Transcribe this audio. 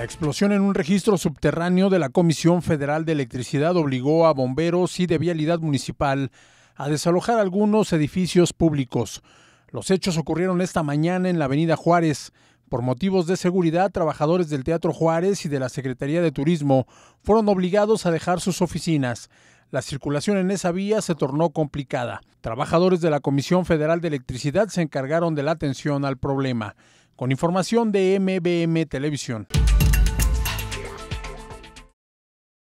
La explosión en un registro subterráneo de la Comisión Federal de Electricidad obligó a bomberos y de vialidad municipal a desalojar algunos edificios públicos. Los hechos ocurrieron esta mañana en la Avenida Juárez. Por motivos de seguridad, trabajadores del Teatro Juárez y de la Secretaría de Turismo fueron obligados a dejar sus oficinas. La circulación en esa vía se tornó complicada. Trabajadores de la Comisión Federal de Electricidad se encargaron de la atención al problema. Con información de MBM Televisión.